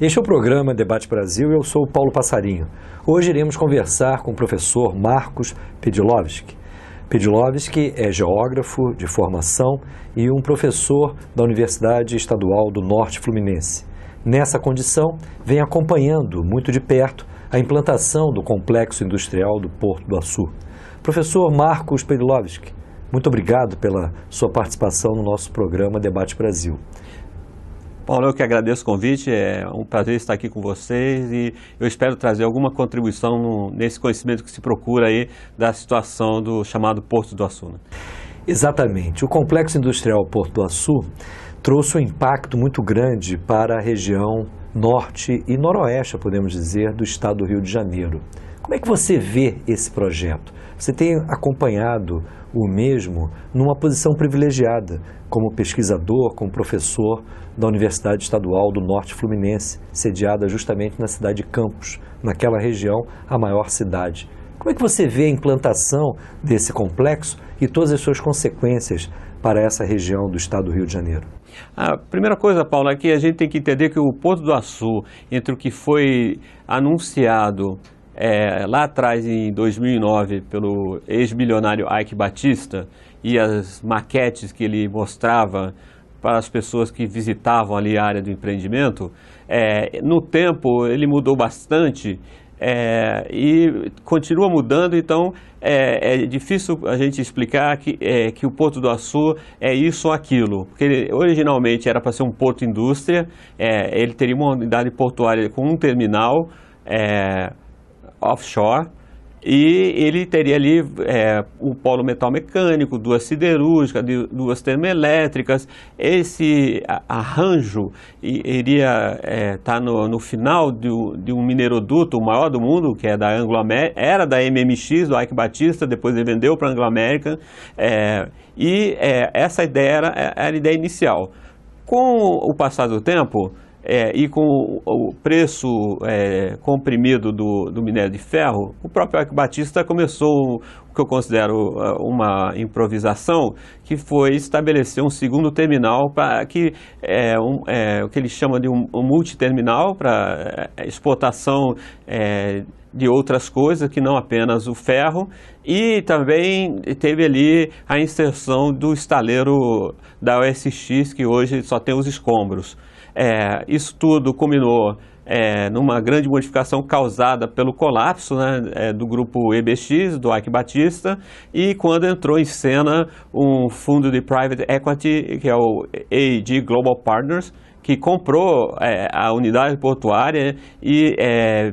Este é o programa Debate Brasil e eu sou o Paulo Passarinho. Hoje iremos conversar com o professor Marcos Pedilovski. Pedilovski é geógrafo de formação e um professor da Universidade Estadual do Norte Fluminense. Nessa condição, vem acompanhando muito de perto a implantação do complexo industrial do Porto do Açu. Professor Marcos Pedilovski, muito obrigado pela sua participação no nosso programa Debate Brasil. Paulo, eu que agradeço o convite, é um prazer estar aqui com vocês e eu espero trazer alguma contribuição nesse conhecimento que se procura aí da situação do chamado Porto do Açu. Né? Exatamente. O Complexo Industrial Porto do Açu trouxe um impacto muito grande para a região norte e noroeste, podemos dizer, do estado do Rio de Janeiro. Como é que você vê esse projeto? Você tem acompanhado o mesmo numa posição privilegiada, como pesquisador, como professor da Universidade Estadual do Norte Fluminense, sediada justamente na cidade de Campos, naquela região, a maior cidade. Como é que você vê a implantação desse complexo e todas as suas consequências para essa região do estado do Rio de Janeiro? A primeira coisa, Paulo, é que a gente tem que entender que o Porto do Açu, entre o que foi anunciado é, lá atrás, em 2009, pelo ex-milionário Ike Batista, e as maquetes que ele mostrava para as pessoas que visitavam ali a área do empreendimento, é, no tempo ele mudou bastante é, e continua mudando, então é, é, difícil a gente explicar que, é, que o Porto do Açu é isso ou aquilo, porque ele, originalmente era para ser um porto indústria, é, ele teria uma unidade portuária com um terminal é, offshore, e ele teria ali é, o polo metal mecânico, duas siderúrgicas, duas termoelétricas. Esse arranjo iria estar é, tá no, no, final de, de, um mineroduto, o maior do mundo, que é da Anglo era da MMX, do Ike Batista, depois ele vendeu para a Anglo American. É, e é, essa ideia era, é, era a ideia inicial. Com o passar do tempo, é, e com o, preço é, comprimido do, do, minério de ferro, o próprio Eike Batista começou o que eu considero é, uma improvisação, que foi estabelecer um segundo terminal para que é, um, é, o que ele chama de um, um multiterminal para é, exportação é, de outras coisas que não apenas o ferro e também teve ali a inserção do estaleiro da OSX que hoje só tem os escombros. É, isso tudo culminou é, numa grande modificação causada pelo colapso né, é, do grupo EBX, do Ike Batista, e quando entrou em cena um fundo de private equity, que é o AIG Global Partners, que comprou é, a unidade portuária, e é,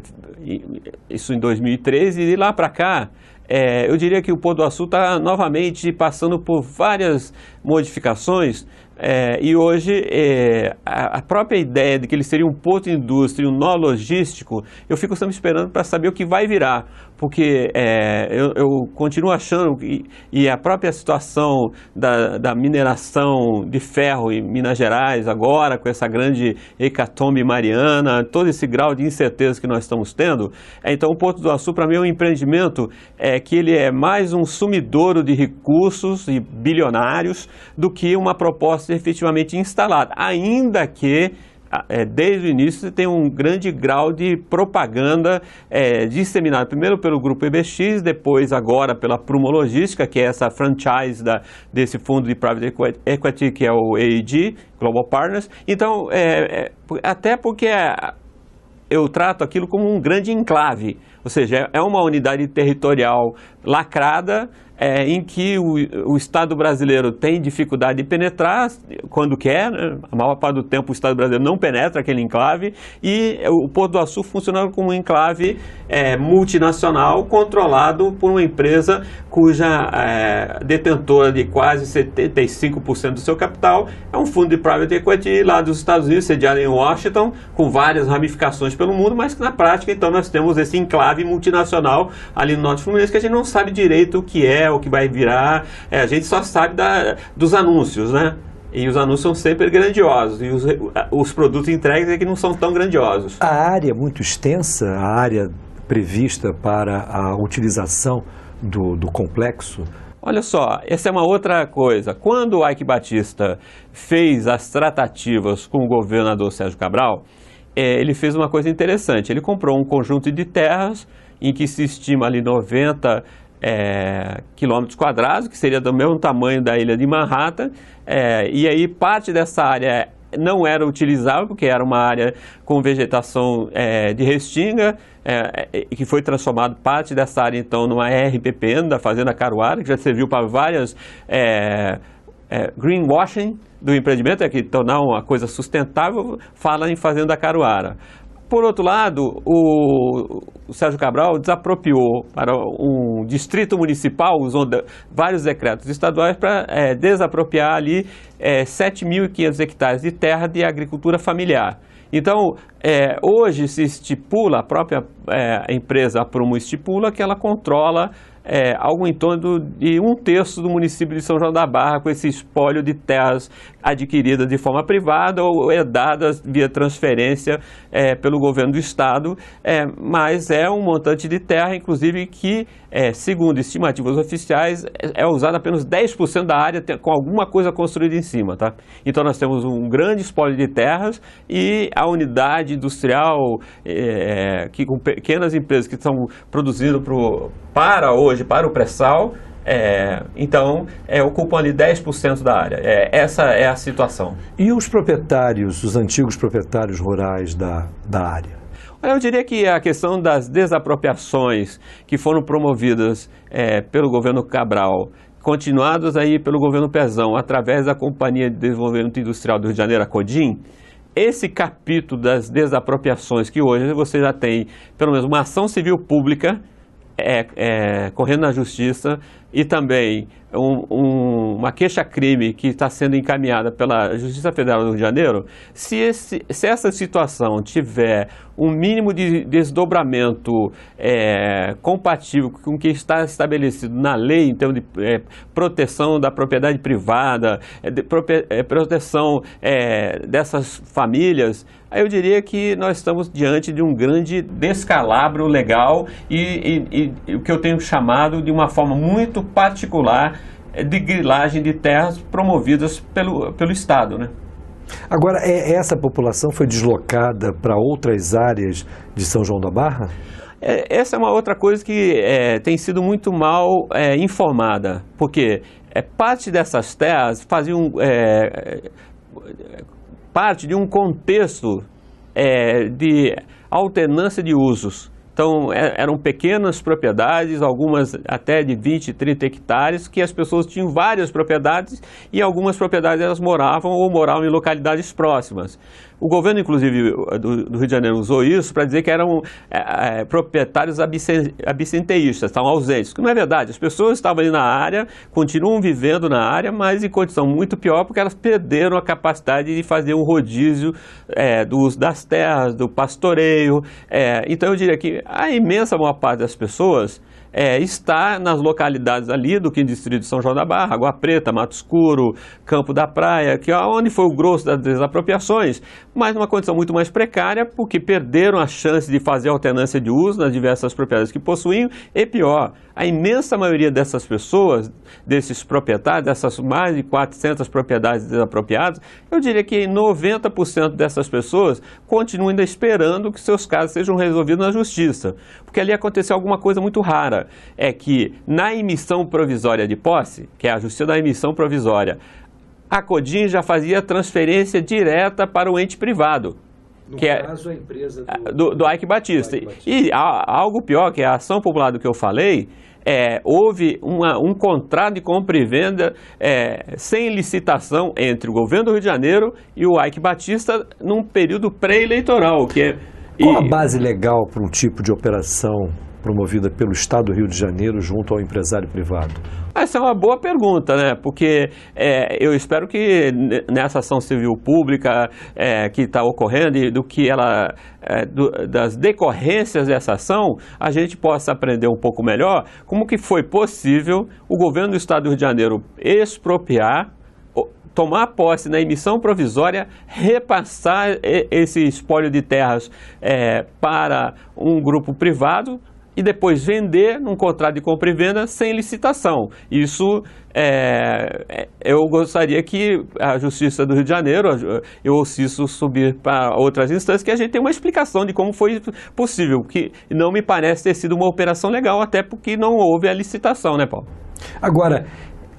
isso em 2013, e lá para cá. É, eu diria que o Porto do Açu está novamente passando por várias modificações, é, e hoje, é, a, própria ideia de que ele seria um porto de indústria, um nó logístico, eu fico sempre esperando para saber o que vai virar porque é, eu, eu, continuo achando, e, e a própria situação da, da, mineração de ferro em Minas Gerais agora, com essa grande hecatombe mariana, todo esse grau de incerteza que nós estamos tendo, é, então o Porto do Açu, para mim, é um empreendimento é, que ele é mais um sumidouro de recursos e bilionários do que uma proposta efetivamente instalada, ainda que ah, é, desde o início tem um grande grau de propaganda é, disseminada, primeiro pelo grupo EBX, depois agora pela Prumo Logística, que é essa franchise da, desse fundo de private equity, que é o EID, Global Partners. Então, é, é até porque é, eu trato aquilo como um grande enclave, ou seja, é uma unidade territorial lacrada, é, em que o, o, Estado brasileiro tem dificuldade de penetrar quando quer, né? a maior parte do tempo o Estado brasileiro não penetra aquele enclave, e o Porto do Açu funcionava como um enclave é, multinacional controlado por uma empresa cuja é, detentora de quase 75% do seu capital é um fundo de private equity lá dos Estados Unidos, sediado em Washington, com várias ramificações pelo mundo, mas que na prática então nós temos esse enclave multinacional ali no Norte Fluminense que a gente não sabe direito o que é é o que vai virar. É, a gente só sabe da, dos anúncios, né? E os anúncios são sempre grandiosos. E os, os produtos entregues é que não são tão grandiosos. A área muito extensa, a área prevista para a utilização do, do complexo, Olha só, essa é uma outra coisa. Quando o Ike Batista fez as tratativas com o governador Sérgio Cabral, é, ele fez uma coisa interessante. Ele comprou um conjunto de terras em que se estima ali 90 é, quilômetros quadrados, que seria do mesmo tamanho da ilha de Manhattan, é, e aí parte dessa área não era utilizável, porque era uma área com vegetação é, de restinga, é, que foi transformado parte dessa área então numa RPPN, da Fazenda Caruara, que já serviu para várias é, é, greenwashing do empreendimento, é que tornar uma coisa sustentável, fala em Fazenda Caruara. Por outro lado, o, o Sérgio Cabral desapropriou para um distrito municipal, usando vários decretos estaduais para é, desapropriar ali é, 7.500 hectares de terra de agricultura familiar. Então, é, hoje se estipula, a própria é, empresa a Prumo estipula que ela controla é, algo em torno de um terço do município de São João da Barra com esse espólio de terras adquirida de forma privada ou é dada via transferência é, pelo governo do Estado, é, mas é um montante de terra, inclusive, que, é, segundo estimativas oficiais, é, é usado apenas 10% da área com alguma coisa construída em cima. Tá? Então nós temos um grande espólio de terras e a unidade industrial é, que com pequenas empresas que estão produzindo pro, para hoje, para o pré-sal, é, então, é, ocupam ali 10% da área. É, essa é a situação. E os proprietários, os antigos proprietários rurais da, da área? Eu diria que a questão das desapropriações que foram promovidas é, pelo governo Cabral, continuadas aí pelo governo Pezão, através da Companhia de Desenvolvimento Industrial do Rio de Janeiro, a CODIM, esse capítulo das desapropriações, que hoje você já tem pelo menos uma ação civil pública é, é, correndo na justiça e também um, um, uma queixa-crime que está sendo encaminhada pela Justiça Federal do Rio de Janeiro, se, esse, se essa situação tiver um mínimo de desdobramento é, compatível com o que está estabelecido na lei, em termos de é, proteção da propriedade privada, é, de, é, proteção dessas famílias, Aí eu diria que nós estamos diante de um grande descalabro legal e, e, e o que eu tenho chamado de uma forma muito particular de grilagem de terras promovidas pelo, pelo Estado, né? Agora, é, essa população foi deslocada para outras áreas de São João da Barra? É, essa é uma outra coisa que é, tem sido muito mal é, informada, porque é, parte dessas terras faziam é, parte de um contexto é, de alternância de usos. Então, é, eram pequenas propriedades, algumas até de 20, 30 hectares, que as pessoas tinham várias propriedades e algumas propriedades elas moravam ou moravam em localidades próximas. O governo, inclusive, do, Rio de Janeiro usou isso para dizer que eram é, é, proprietários absenteístas, estavam ausentes, que não é verdade. As pessoas estavam ali na área, continuam vivendo na área, mas em condição muito pior porque elas perderam a capacidade de fazer um rodízio é, do uso das terras, do pastoreio. É. então, eu diria que a imensa maior parte das pessoas é, está nas localidades ali do que distrito de São João da Barra, Água Preta, Mato Escuro, Campo da Praia, que é onde foi o grosso das desapropriações, mas numa condição muito mais precária, porque perderam a chance de fazer alternância de uso nas diversas propriedades que possuíam, e pior, a imensa maioria dessas pessoas, desses proprietários, dessas mais de 400 propriedades desapropriadas, eu diria que 90% dessas pessoas continuam ainda esperando que seus casos sejam resolvidos na justiça. Porque ali aconteceu alguma coisa muito rara, é que na emissão provisória de posse, que é a justiça da emissão provisória, a Codin já fazia transferência direta para o ente privado, no que é caso, é, a empresa do, do, do Ike Batista. Do Ike Batista. E, a, algo pior, que é a ação popular do que eu falei, é, houve uma, um contrato de compra e venda é, sem licitação entre o governo do Rio de Janeiro e o Ike Batista num período pré-eleitoral, que é... Qual e... a base legal para um tipo de operação promovida pelo Estado do Rio de Janeiro junto ao empresário privado? Essa é uma boa pergunta, né? Porque é, eu espero que nessa ação civil pública é, que está ocorrendo e do que ela é, do, das decorrências dessa ação, a gente possa aprender um pouco melhor como que foi possível o governo do Estado do Rio de Janeiro expropriar tomar posse na emissão provisória, repassar esse espólio de terras é, para um grupo privado, e depois vender num contrato de compra e venda sem licitação. Isso é, é eu gostaria que a Justiça do Rio de Janeiro, eu ouço isso subir para outras instâncias, que a gente tenha uma explicação de como foi possível, que não me parece ter sido uma operação legal, até porque não houve a licitação, né, Paulo? Agora,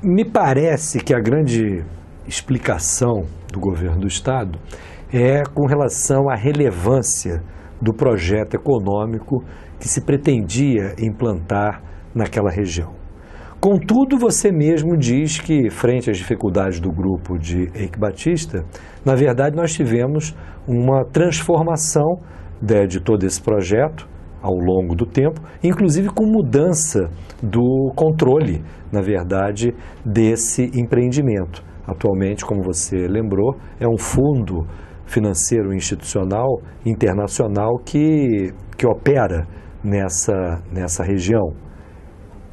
me parece que a grande explicação do governo do Estado é com relação à relevância do projeto econômico que se pretendia implantar naquela região. Contudo, você mesmo diz que, frente às dificuldades do grupo de Eike Batista, na verdade nós tivemos uma transformação de, né, de todo esse projeto ao longo do tempo, inclusive com mudança do controle, na verdade, desse empreendimento. Atualmente, como você lembrou, é um fundo financeiro institucional internacional que, que opera nessa, nessa região.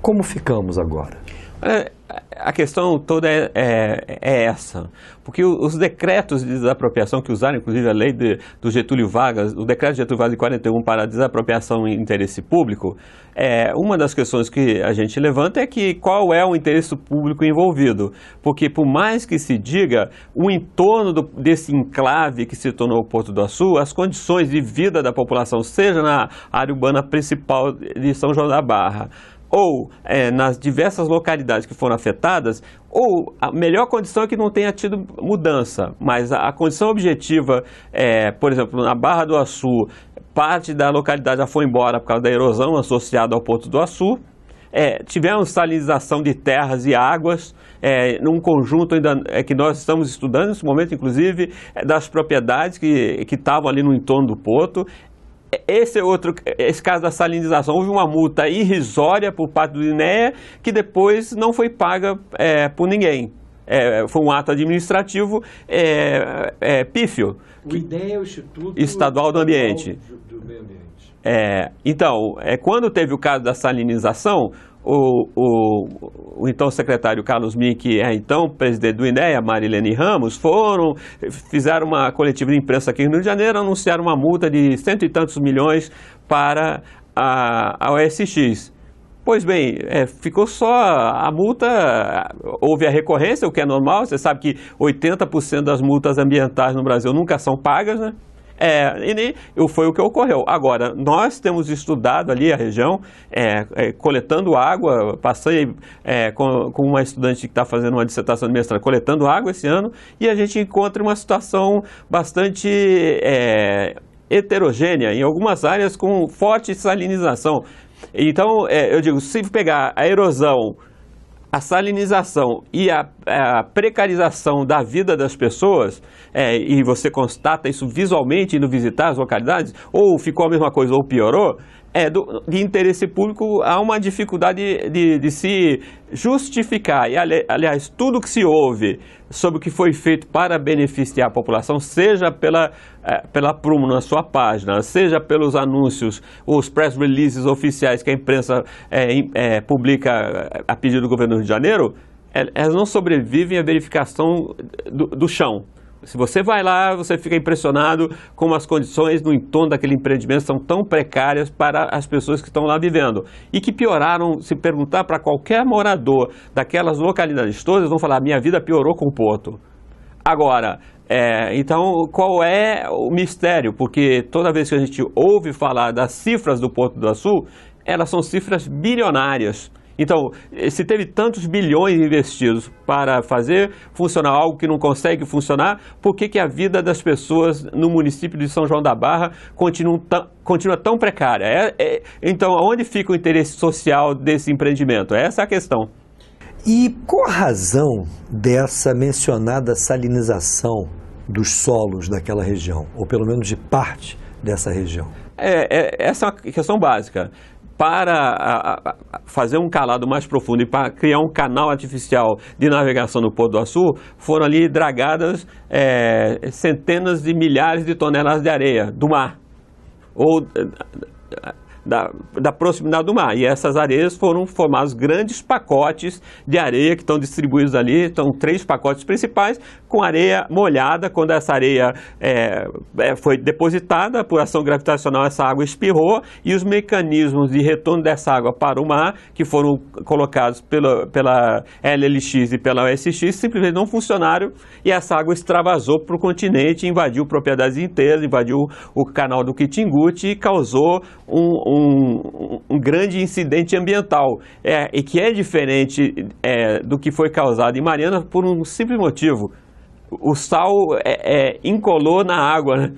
Como ficamos agora? É, a questão toda é, é, é, essa. Porque os decretos de desapropriação que usaram, inclusive a lei de, do Getúlio Vargas, o decreto de Getúlio Vargas de 41 para a desapropriação em interesse público, é, uma das questões que a gente levanta é que qual é o interesse público envolvido. Porque por mais que se diga, o entorno do, desse enclave que se tornou o Porto do Açu, as condições de vida da população, seja na área urbana principal de São João da Barra, ou é, nas diversas localidades que foram afetadas, ou a melhor condição é que não tenha tido mudança, mas a, a condição objetiva, é, por exemplo, na Barra do Açu, parte da localidade já foi embora por causa da erosão associada ao Porto do Açu, é, tivemos salinização de terras e águas, é, num conjunto ainda é, que nós estamos estudando nesse momento, inclusive, é, das propriedades que estavam ali no entorno do porto esse é outro, esse caso da salinização, houve uma multa irrisória por parte do INEA que depois não foi paga é, por ninguém. É, foi um ato administrativo é, é pífio. O INEA é o Instituto Estadual do Ambiente. Do Meio Ambiente. É, então, é, quando teve o caso da salinização, o, o, o, então secretário Carlos Min, que é então presidente do INEA, Marilene Ramos, foram, fizeram uma coletiva de imprensa aqui no Rio de Janeiro, anunciaram uma multa de cento e tantos milhões para a, a OSX. Pois bem, é, ficou só a multa, houve a recorrência, o que é normal, você sabe que 80% das multas ambientais no Brasil nunca são pagas, né? É, e foi o que ocorreu. Agora, nós temos estudado ali a região, é, é, coletando água, passei é, com, com, uma estudante que está fazendo uma dissertação de mestrado, coletando água esse ano, e a gente encontra uma situação bastante é, heterogênea, em algumas áreas com forte salinização. Então, é, eu digo, se pegar a erosão a salinização e a, a, precarização da vida das pessoas, é, e você constata isso visualmente indo visitar as localidades, ou ficou a mesma coisa ou piorou, é, do, de interesse público, há uma dificuldade de, de se justificar. E, ali, aliás, tudo que se ouve sobre o que foi feito para beneficiar a população, seja pela, é, pela prumo na sua página, seja pelos anúncios, os press releases oficiais que a imprensa é, é publica é, a pedido do governo do Rio de Janeiro, é, elas não sobrevivem à verificação do, do chão. Se você vai lá, você fica impressionado como as condições no entorno daquele empreendimento são tão precárias para as pessoas que estão lá vivendo. E que pioraram, se perguntar para qualquer morador daquelas localidades todas, vão falar: minha vida piorou com o Porto. Agora, é, então, qual é o mistério? Porque toda vez que a gente ouve falar das cifras do Porto do Açu, elas são cifras bilionárias. Então, se teve tantos bilhões investidos para fazer funcionar algo que não consegue funcionar, por que, que a vida das pessoas no município de São João da Barra continua tão, continua tão precária? É, é, então, onde fica o interesse social desse empreendimento? Essa é a questão. E com a razão dessa mencionada salinização dos solos daquela região, ou pelo menos de parte dessa região? É, é, essa é uma questão básica para fazer um calado mais profundo e para criar um canal artificial de navegação no Porto do Açu, foram ali dragadas é, centenas de milhares de toneladas de areia do mar. Ou da, da proximidade do mar. E essas areias foram formados grandes pacotes de areia que estão distribuídos ali, estão três pacotes principais, com areia molhada. Quando essa areia é, foi depositada por ação gravitacional, essa água espirrou e os mecanismos de retorno dessa água para o mar, que foram colocados pela, pela LLX e pela OSX, simplesmente não funcionaram e essa água extravasou para o continente, invadiu propriedades inteiras, invadiu o canal do Kitinguti e causou um, um um, um, grande incidente ambiental, é, e que é diferente é, do que foi causado em Mariana por um simples motivo. O sal é, é incolou na água, né?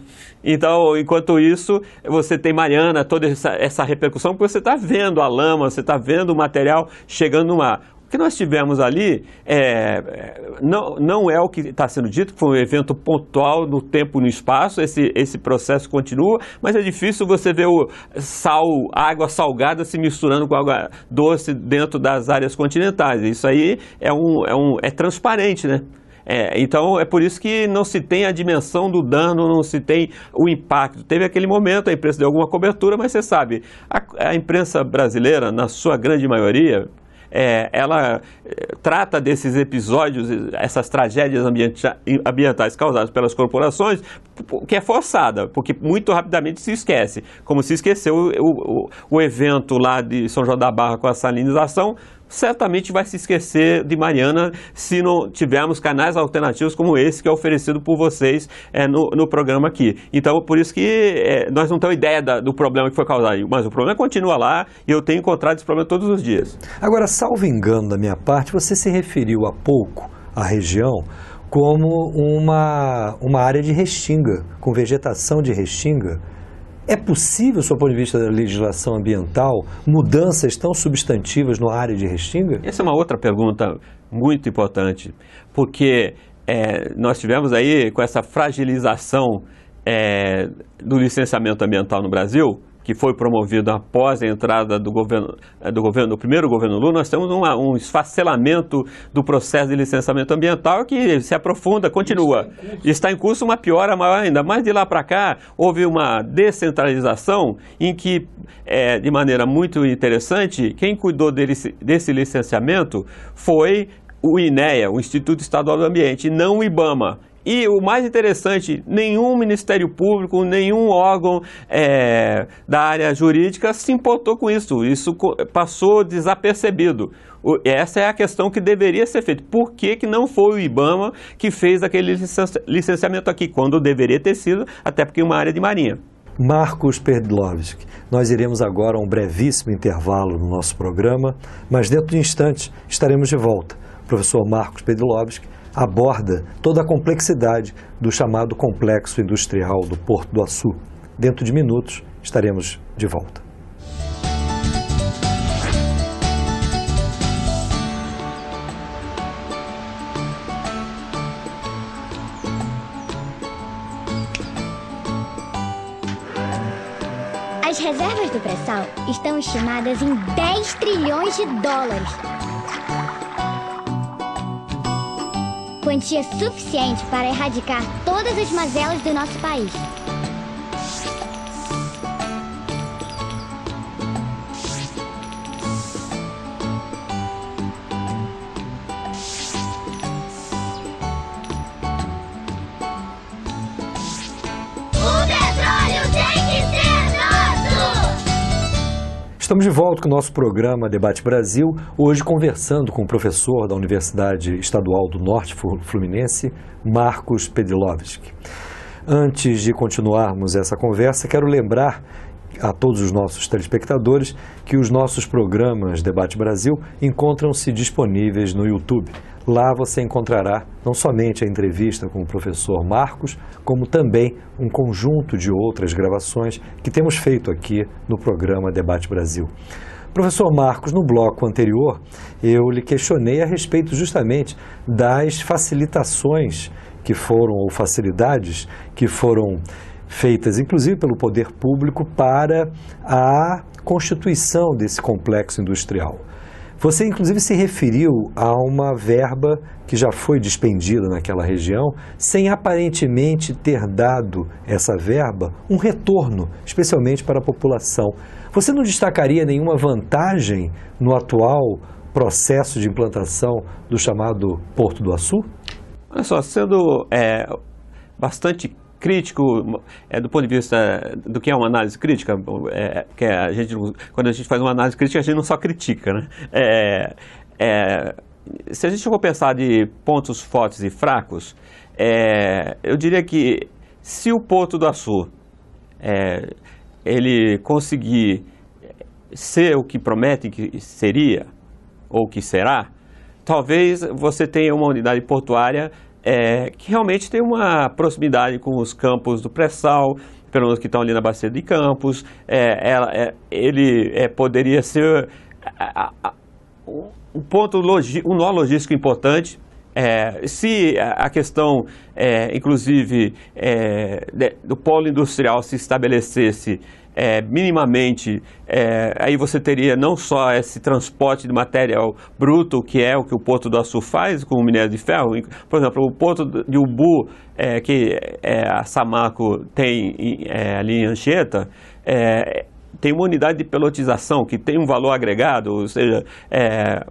Então, enquanto isso, você tem Mariana, toda essa, essa repercussão, porque você está vendo a lama, você está vendo o material chegando no mar que nós tivemos ali é, é, não, não é o que está sendo dito, foi um evento pontual no tempo e no espaço, esse, esse processo continua, mas é difícil você ver o sal, água salgada se misturando com água doce dentro das áreas continentais. Isso aí é, um, é, um, é transparente, né? É, então é por isso que não se tem a dimensão do dano, não se tem o impacto. Teve aquele momento, a imprensa deu alguma cobertura, mas você sabe, a, a imprensa brasileira, na sua grande maioria, é, ela é, trata desses episódios, essas tragédias ambientais causadas pelas corporações, que é forçada, porque muito rapidamente se esquece. Como se esqueceu o, o, o evento lá de São João da Barra com a salinização, certamente vai se esquecer de Mariana se não tivermos canais alternativos como esse que é oferecido por vocês é, no, no, programa aqui. Então, por isso que é, nós não temos ideia da, do problema que foi causado, mas o problema continua lá e eu tenho encontrado esse problema todos os dias. Agora, salvo engano da minha parte, você se referiu há pouco à região como uma, uma área de restinga, com vegetação de restinga. É possível, do ponto de vista da legislação ambiental, mudanças tão substantivas na área de restinga? Essa é uma outra pergunta muito importante, porque é, nós tivemos aí com essa fragilização é, do licenciamento ambiental no Brasil, que foi promovido após a entrada do governo, eh, do governo, do primeiro governo Lula, nós temos uma, um esfacelamento do processo de licenciamento ambiental que se aprofunda, continua. Está em, Está em curso uma piora maior ainda. Mas de lá para cá, houve uma descentralização em que, é, de maneira muito interessante, quem cuidou desse, desse licenciamento foi o INEA, o Instituto Estadual do Ambiente, não o IBAMA. E o mais interessante, nenhum Ministério Público, nenhum órgão é, da área jurídica se importou com isso. Isso passou desapercebido. Essa é a questão que deveria ser feita. Por que, que não foi o IBAMA que fez aquele licenciamento aqui, quando deveria ter sido, até porque é uma área de marinha? Marcos Perdlovski. Nós iremos agora a um brevíssimo intervalo no nosso programa, mas dentro de instantes estaremos de volta. professor Marcos Perdlovski aborda toda a complexidade do chamado complexo industrial do Porto do Açu. Dentro de minutos estaremos de volta. As reservas do pré-sal estão estimadas em 10 trilhões de dólares. quantia suficiente para erradicar todas as mazelas do nosso país. Estamos de volta com o nosso programa Debate Brasil, hoje conversando com o professor da Universidade Estadual do Norte Fluminense, Marcos Pedrilovski. Antes de continuarmos essa conversa, quero lembrar a todos os nossos telespectadores que os nossos programas Debate Brasil encontram-se disponíveis no YouTube. Lá você encontrará não somente a entrevista com o professor Marcos, como também um conjunto de outras gravações que temos feito aqui no programa Debate Brasil. Professor Marcos, no bloco anterior, eu lhe questionei a respeito justamente das facilitações que foram, ou facilidades que foram feitas inclusive pelo poder público para a constituição desse complexo industrial. Você inclusive se referiu a uma verba que já foi despendida naquela região, sem aparentemente ter dado essa verba um retorno, especialmente para a população. Você não destacaria nenhuma vantagem no atual processo de implantação do chamado Porto do Açu? Olha só, sendo é, bastante crítico, é, do ponto de vista do que é uma análise crítica, é, que é, a gente, quando a gente faz uma análise crítica, a gente não só critica, né? É, é, se a gente for pensar de pontos fortes e fracos, é, eu diria que se o Porto do Açu é, ele conseguir ser o que promete que seria, ou que será, talvez você tenha uma unidade portuária é, que realmente tem uma proximidade com os campos do pré-sal, pelo menos que estão ali na bacia de Campos. É, ela, é, ele é, poderia ser a, a, um ponto logi, um nó logístico importante. É, se a questão, é, inclusive, é, de, do polo industrial se estabelecesse é, minimamente, é, aí você teria não só esse transporte de material bruto, que é o que o Porto do Açu faz com o minério de ferro, por exemplo, o Porto de Ubu, é, que é, a Samaco tem é, ali em Anchieta, é, tem uma unidade de pelotização que tem um valor agregado, ou seja, é,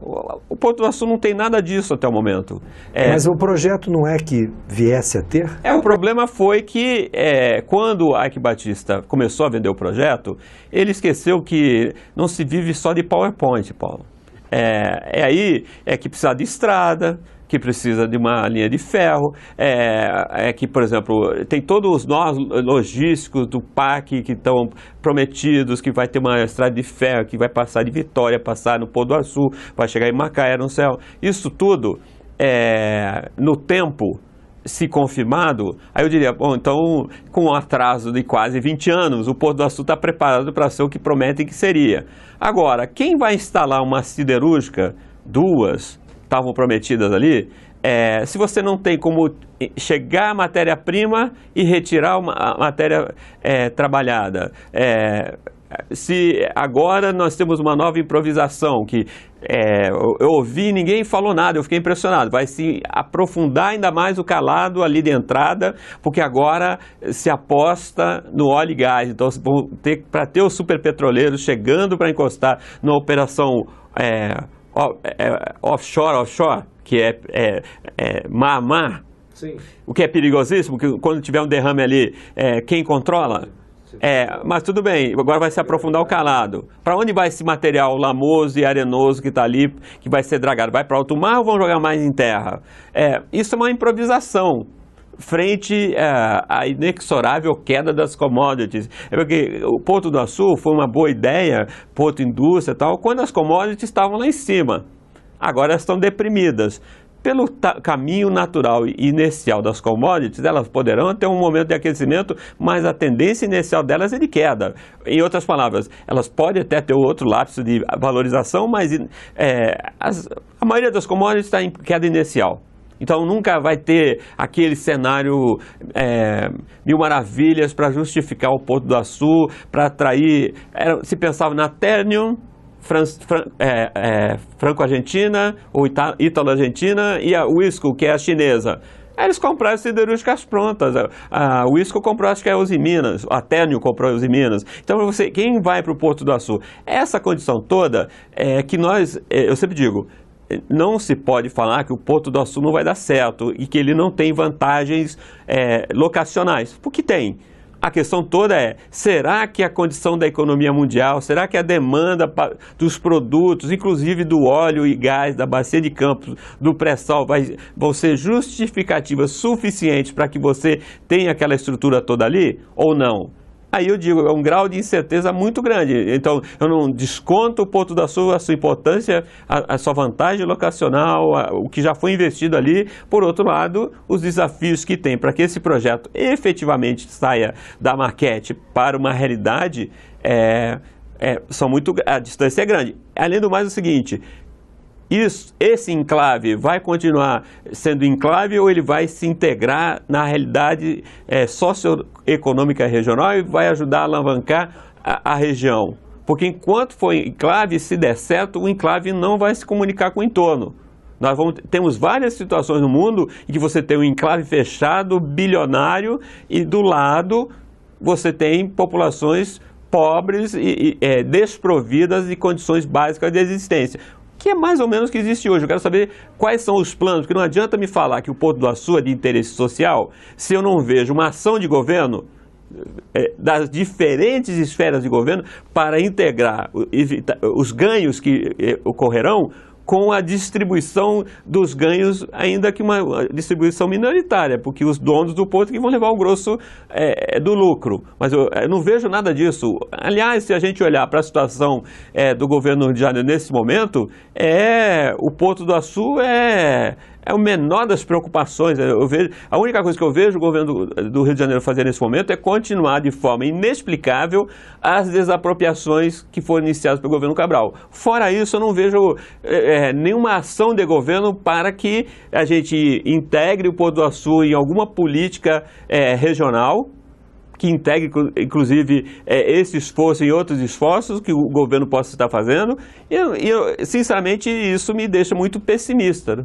o Porto do Açu não tem nada disso até o momento. É, Mas o projeto não é que viesse a ter? É, o problema foi que é, quando Ike Batista começou a vender o projeto, ele esqueceu que não se vive só de PowerPoint, Paulo. É, é aí é que precisa de estrada, que precisa de uma linha de ferro, é, é que, por exemplo, tem todos os nós logísticos do PAC que estão prometidos, que vai ter uma estrada de ferro, que vai passar de Vitória, passar no Pôr do Açu, vai chegar em Macaé, no céu. Isso tudo, é, no tempo, se confirmado, aí eu diria, bom, então, com um atraso de quase 20 anos, o Porto do Açu está preparado para ser o que prometem que seria. Agora, quem vai instalar uma siderúrgica, duas, estavam prometidas ali, é, se você não tem como chegar à matéria-prima e retirar uma, a matéria é, trabalhada, é, se agora nós temos uma nova improvisação que é, eu, eu ouvi ninguém falou nada, eu fiquei impressionado. Vai se aprofundar ainda mais o calado ali de entrada, porque agora se aposta no óleo e gás. Então, para ter, ter superpetroleiro chegando para encostar na operação é, é, é, offshore, offshore, que é, é, é mar a mar, Sim. o que é perigosíssimo, porque quando tiver um derrame ali, é, quem controla? É, mas tudo bem, agora vai se aprofundar o calado. Para onde vai esse material lamoso e arenoso que está ali, que vai ser dragado? Vai para alto mar ou vão jogar mais em terra? É, isso é uma improvisação frente à é, inexorável queda das commodities. É porque o Porto do Sul foi uma boa ideia, Porto Indústria e tal, quando as commodities estavam lá em cima. Agora estão deprimidas pelo caminho natural e inicial das commodities, elas poderão ter um momento de aquecimento, mas a tendência inicial delas é de queda. Em outras palavras, elas podem até ter outro lapso de valorização, mas é, as, a maioria das commodities está em queda inicial. Então nunca vai ter aquele cenário é, mil maravilhas para justificar o Porto do Açu, para atrair. Era, se pensava na Ternium, Fran, é, é, Franco-Argentina ou Ítalo-Argentina e a Wisco, que é a chinesa. eles compraram siderúrgicas prontas. A Wisco comprou, acho que é a Uzi Minas, a Térnio comprou a Uzi Minas. Então, você, quem vai para o Porto do Açu? Essa condição toda é que nós, é, eu sempre digo, não se pode falar que o Porto do Açu não vai dar certo e que ele não tem vantagens é, locacionais, porque tem. A questão toda é: será que a condição da economia mundial, será que a demanda dos produtos, inclusive do óleo e gás da bacia de Campos, do pré-sal, vão ser justificativas suficientes para que você tenha aquela estrutura toda ali ou não? Aí eu digo, é um grau de incerteza muito grande. Então, eu não desconto o Porto da Sul, a sua importância, a, a sua vantagem locacional, a, o que já foi investido ali. Por outro lado, os desafios que tem para que esse projeto efetivamente saia da maquete para uma realidade é, é, são muito a distância é grande. Além do mais, é o seguinte: isso, esse enclave vai continuar sendo enclave ou ele vai se integrar na realidade é, socioeconômica regional e vai ajudar a alavancar a, a região? Porque enquanto for enclave, se der certo, o enclave não vai se comunicar com o entorno. Nós vamos, temos várias situações no mundo em que você tem um enclave fechado, bilionário, e do lado você tem populações pobres e, e é, desprovidas de condições básicas de existência que é mais ou menos o que existe hoje. Eu quero saber quais são os planos, porque não adianta me falar que o Porto do Açu é de interesse social se eu não vejo uma ação de governo eh, eh, das diferentes esferas de governo para integrar os ganhos que eh, ocorrerão com a distribuição dos ganhos, ainda que uma distribuição minoritária, porque os donos do porto que vão levar o grosso é, é, do lucro. Mas eu, eu, não vejo nada disso. Aliás, se a gente olhar para a situação é, do governo de Janeiro nesse momento, é, o Porto do Açu é, é o menor das preocupações. Eu vejo, a única coisa que eu vejo o governo do, Rio de Janeiro fazer nesse momento é continuar de forma inexplicável as desapropriações que foram iniciadas pelo governo Cabral. Fora isso, eu não vejo é, é nenhuma ação de governo para que a gente integre o Porto do Açu em alguma política é, regional que integre, inclusive, é, esse esforço e outros esforços que o governo possa estar fazendo. E, eu, sinceramente, isso me deixa muito pessimista. Né?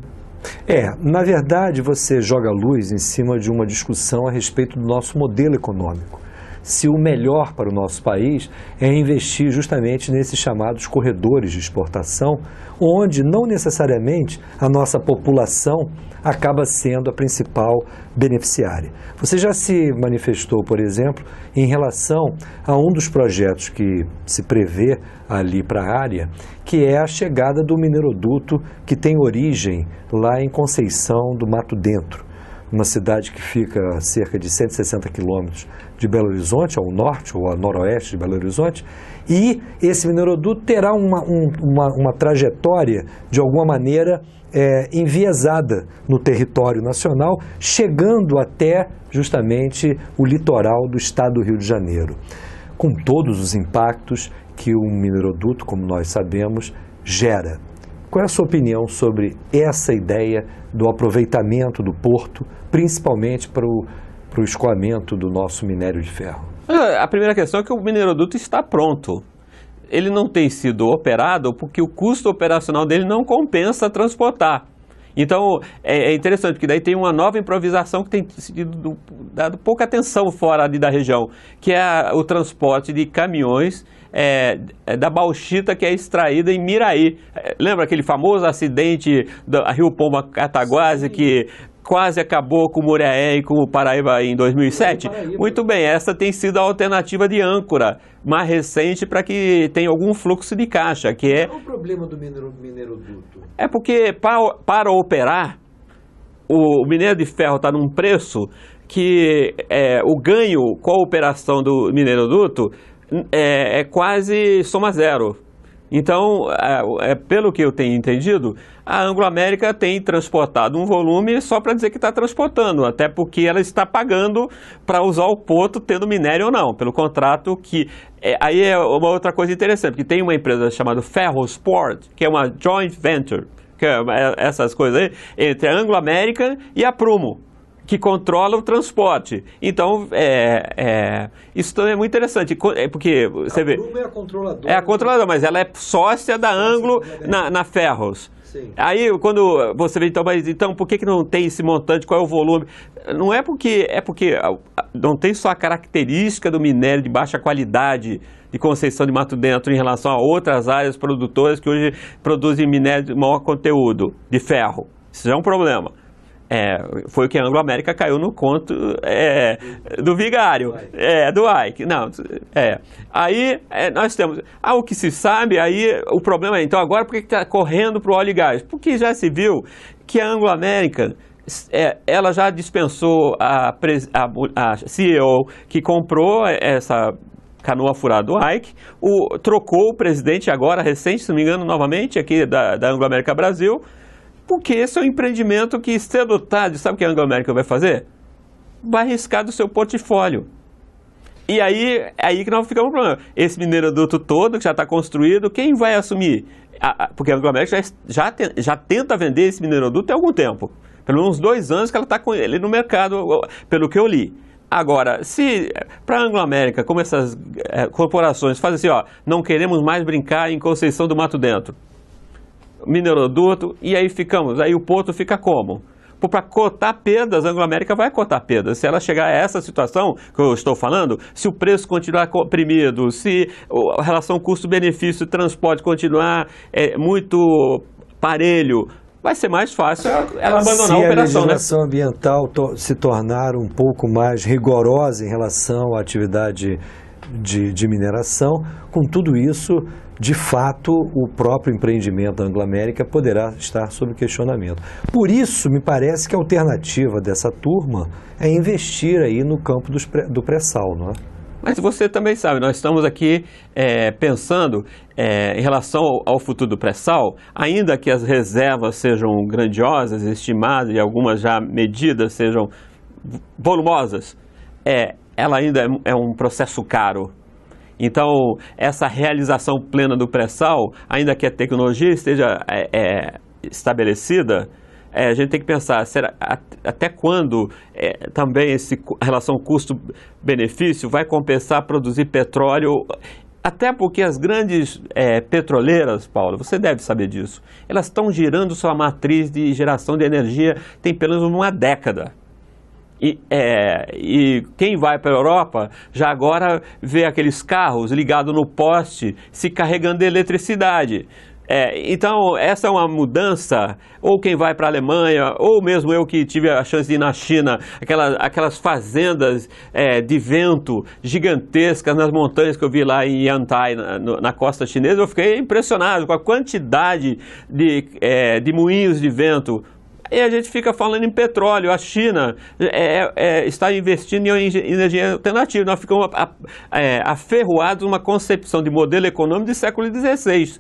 É, na verdade você joga luz em cima de uma discussão a respeito do nosso modelo econômico. Se o melhor para o nosso país é investir justamente nesses chamados corredores de exportação, onde não necessariamente a nossa população acaba sendo a principal beneficiária. Você já se manifestou, por exemplo, em relação a um dos projetos que se prevê ali para a área, que é a chegada do mineroduto que tem origem lá em Conceição do Mato Dentro uma cidade que fica a cerca de 160 quilômetros de Belo Horizonte, ao norte ou a noroeste de Belo Horizonte, e esse mineroduto terá uma, um, uma, uma trajetória, de alguma maneira, é, enviesada no território nacional, chegando até justamente o litoral do estado do Rio de Janeiro, com todos os impactos que um mineroduto, como nós sabemos, gera. Qual é a sua opinião sobre essa ideia do aproveitamento do porto, principalmente para o, para o escoamento do nosso minério de ferro? É, a primeira questão é que o mineroduto está pronto ele não tem sido operado porque o custo operacional dele não compensa transportar. Então é, é interessante, porque daí tem uma nova improvisação que tem sido dado pouca atenção fora ali da região, que é a, o transporte de caminhões é, é da bauxita que é extraída em Miraí. É, lembra aquele famoso acidente da Rio Pomba Cataguase que quase acabou com o Muriaé e com o Paraíba em 2007? Paraíba. Muito bem, essa tem sido a alternativa de âncora mais recente para que tenha algum fluxo de caixa, que é... Qual é o problema do mineiro, mineroduto? É porque para, para operar, o minério de ferro está num preço que é, o ganho com a operação do mineroduto é, é quase soma zero. Então, é, é, pelo que eu tenho entendido, a Anglo-América tem transportado um volume só para dizer que está transportando, até porque ela está pagando para usar o porto tendo minério ou não, pelo contrato que. É, aí é uma outra coisa interessante, que tem uma empresa chamada Ferrosport, que é uma joint venture, que é, é essas coisas aí, entre a Anglo-América e a Prumo que controla o transporte. Então, é, é, isso também é muito interessante, é, porque você a vê... Bruma é a controladora. É a controladora, mas ela é sócia da Anglo na, na Ferros. Sim. Aí quando você vê, então, mas então por que, que não tem esse montante, qual é o volume? Não é porque é porque não tem só a característica do minério de baixa qualidade de Conceição de Mato Dentro em relação a outras áreas produtoras que hoje produzem minério de maior conteúdo de ferro. Isso já é um problema. É, foi o que a Anglo-América caiu no conto é, do vigário, é, do Ike. Não, é. Aí é, nós temos, ah, o que se sabe, aí o problema é, então agora por que está correndo para o óleo e gás? Porque já se viu que a Anglo-América é, ela já dispensou a, a, a CEO que comprou essa canoa furada do Ike, o, trocou o presidente agora recente, se não me engano, novamente, aqui da, da Anglo-América Brasil, porque esse é um empreendimento que, cedo ou tarde, sabe o que a Anglo American vai fazer? Vai arriscar do seu portfólio. E aí, é aí que nós ficamos com o problema. Esse mineroduto todo, que já está construído, quem vai assumir? Porque a Anglo American já, já, já tenta vender esse mineroduto há algum tempo. Pelo menos dois anos que ela está com ele no mercado, pelo que eu li. Agora, se para a Anglo-América, como essas é, corporações fazem assim, ó, não queremos mais brincar em Conceição do Mato Dentro, mineroduto, e aí ficamos, aí o porto fica como? para cotar perdas, a Anglo-América vai cotar perdas. Se ela chegar a essa situação que eu estou falando, se o preço continuar comprimido, se a relação custo-benefício transporte continuar é, muito parelho, vai ser mais fácil ela abandonar se a operação. se né? A legislação né? ambiental to se tornar um pouco mais rigorosa em relação à atividade de, de mineração, com tudo isso de fato, o próprio empreendimento da Anglo-América poderá estar sob questionamento. Por isso, me parece que a alternativa dessa turma é investir aí no campo pré, do pré-sal, não é? Mas você também sabe, nós estamos aqui é, pensando é, em relação ao, ao futuro do pré-sal, ainda que as reservas sejam grandiosas, estimadas e algumas já medidas sejam volumosas, é, ela ainda é, é um processo caro então, essa realização plena do pré-sal, ainda que a tecnologia esteja é, é, estabelecida, é, a gente tem que pensar será, até quando é, também esse, a relação custo-benefício vai compensar produzir petróleo. Até porque as grandes é, petroleiras, Paulo, você deve saber disso, elas estão girando sua matriz de geração de energia tem pelo menos uma década. E, é, e quem vai para a Europa já agora vê aqueles carros ligados no poste se carregando de eletricidade. É, então, essa é uma mudança, ou quem vai para a Alemanha, ou mesmo eu que tive a chance de ir na China, aquelas, aquelas fazendas é, de vento gigantescas nas montanhas que eu vi lá em Yantai, na, na costa chinesa, eu fiquei impressionado com a quantidade de, é, de moinhos de vento e a gente fica falando em petróleo. A China é, é, é está investindo em energia alternativa. Nós ficamos é, aferroados numa concepção de modelo econômico do século XVI.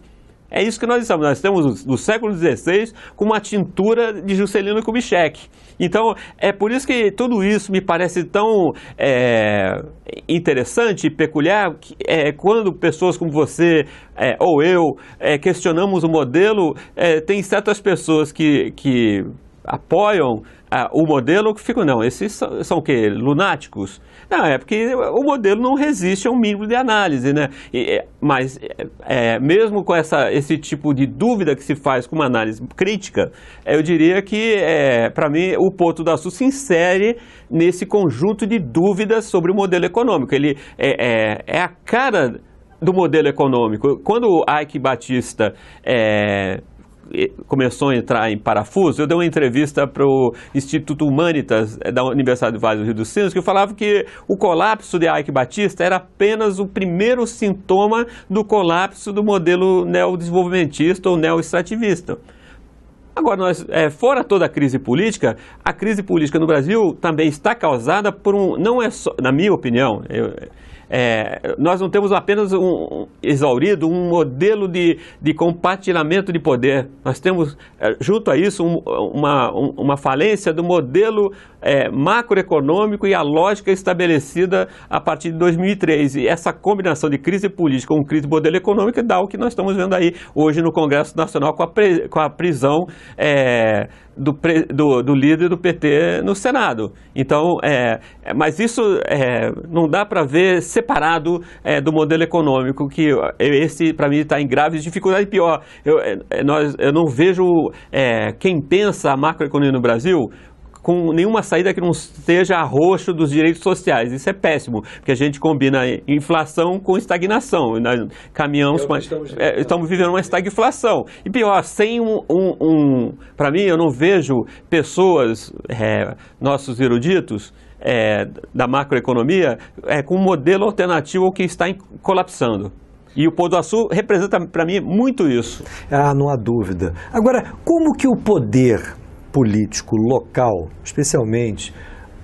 É isso que nós estamos. Nós estamos do século XVI com uma tintura de Juscelino Kubitschek. Então, é por isso que tudo isso me parece tão é, interessante e peculiar que, é, quando pessoas como você é, ou eu é, questionamos o modelo, é, tem certas pessoas que, que apoiam ah, o modelo fica, não, esses são, são o que? Lunáticos? Não, é porque o modelo não resiste a um mínimo de análise, né? E, é, mas é, é, mesmo com essa, esse tipo de dúvida que se faz com uma análise crítica, eu diria que, é, para mim, o Porto da Sul se insere nesse conjunto de dúvidas sobre o modelo econômico. Ele é, é, é a cara do modelo econômico. Quando o Ike Batista é, começou a entrar em parafuso, eu dei uma entrevista para o Instituto Humanitas eh, da Universidade do Vale do Rio dos Sinos, que falava que o colapso de Ike Batista era apenas o primeiro sintoma do colapso do modelo neodesenvolvimentista ou neoestrativista. Agora, nós, é, fora toda a crise política, a crise política no Brasil também está causada por um. Não é só, na minha opinião, eu, é, nós não temos apenas um, um exaurido, um modelo de, de compartilhamento de poder. Nós temos, é, junto a isso, um, uma, um, uma falência do modelo é, macroeconômico e a lógica estabelecida a partir de 2003. E essa combinação de crise política com crise modelo econômico dá o que nós estamos vendo aí hoje no Congresso Nacional com a, pre, com a prisão é, do, do, do líder do PT no Senado. Então, é, é, mas isso é, não dá para ver separado é, do modelo econômico, que é, esse, para mim, está em graves dificuldades. Pior, eu, é, nós, eu não vejo quem pensa a macroeconomia no Brasil com nenhuma saída que não seja roxo dos direitos sociais. Isso é péssimo, porque a gente combina inflação com estagnação. Nós caminhamos é mas estamos, é, estamos, vivendo uma estagflação. E pior, sem um. um, um Para mim, eu não vejo pessoas, é, nossos eruditos, é, da macroeconomia, é, com um modelo alternativo ao que está em, colapsando. E o Pôr do Açu representa para mim muito isso. Ah, não há dúvida. Agora, como que o poder político local, especialmente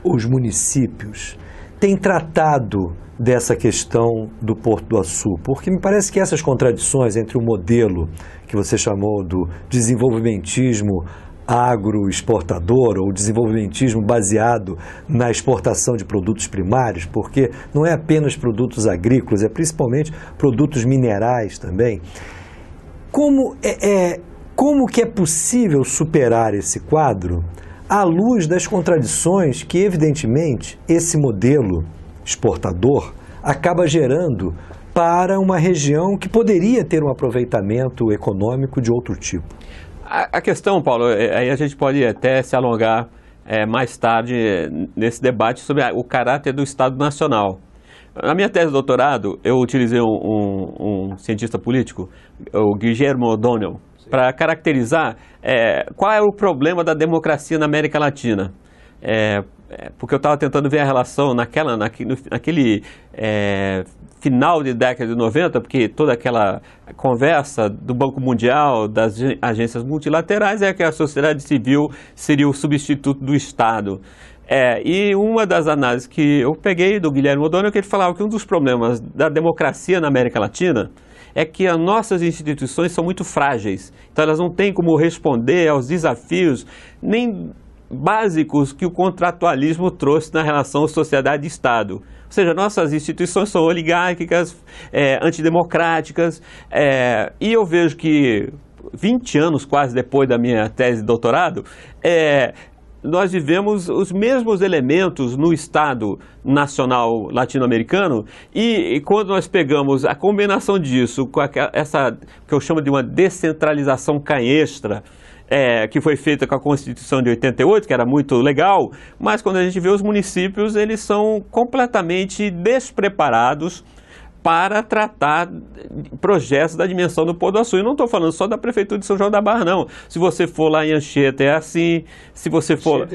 os municípios, tem tratado dessa questão do Porto do Açu? Porque me parece que essas contradições entre o modelo que você chamou do desenvolvimentismo agroexportador ou desenvolvimentismo baseado na exportação de produtos primários, porque não é apenas produtos agrícolas, é principalmente produtos minerais também. Como é, é como que é possível superar esse quadro à luz das contradições que, evidentemente, esse modelo exportador acaba gerando para uma região que poderia ter um aproveitamento econômico de outro tipo? A, questão, Paulo, é, aí a gente pode até se alongar é, mais tarde nesse debate sobre o caráter do Estado Nacional. Na minha tese de doutorado, eu utilizei um, um, um cientista político, o Guillermo O'Donnell, para caracterizar é, qual é o problema da democracia na América Latina. É, é porque eu estava tentando ver a relação naquela, naquele, naquele é, final de década de 90, porque toda aquela conversa do Banco Mundial, das agências multilaterais, é que a sociedade civil seria o substituto do Estado. É, e uma das análises que eu peguei do Guilherme Odônio é que ele falava que um dos problemas da democracia na América Latina é que as nossas instituições são muito frágeis. Então, elas não têm como responder aos desafios, nem básicos que o contratualismo trouxe na relação sociedade Estado. Ou seja, nossas instituições são oligárquicas, é, antidemocráticas, é, e eu vejo que 20 anos quase depois da minha tese de doutorado, é, nós vivemos os mesmos elementos no Estado nacional latino-americano e, e, quando nós pegamos a combinação disso com a, essa que eu chamo de uma descentralização canhestra, é, que foi feita com a Constituição de 88, que era muito legal, mas quando a gente vê os municípios, eles são completamente despreparados para tratar projetos da dimensão do Pôr do Açu. E não estou falando só da Prefeitura de São João da Barra, não. Se você for lá em Anchieta, é assim. Se você for.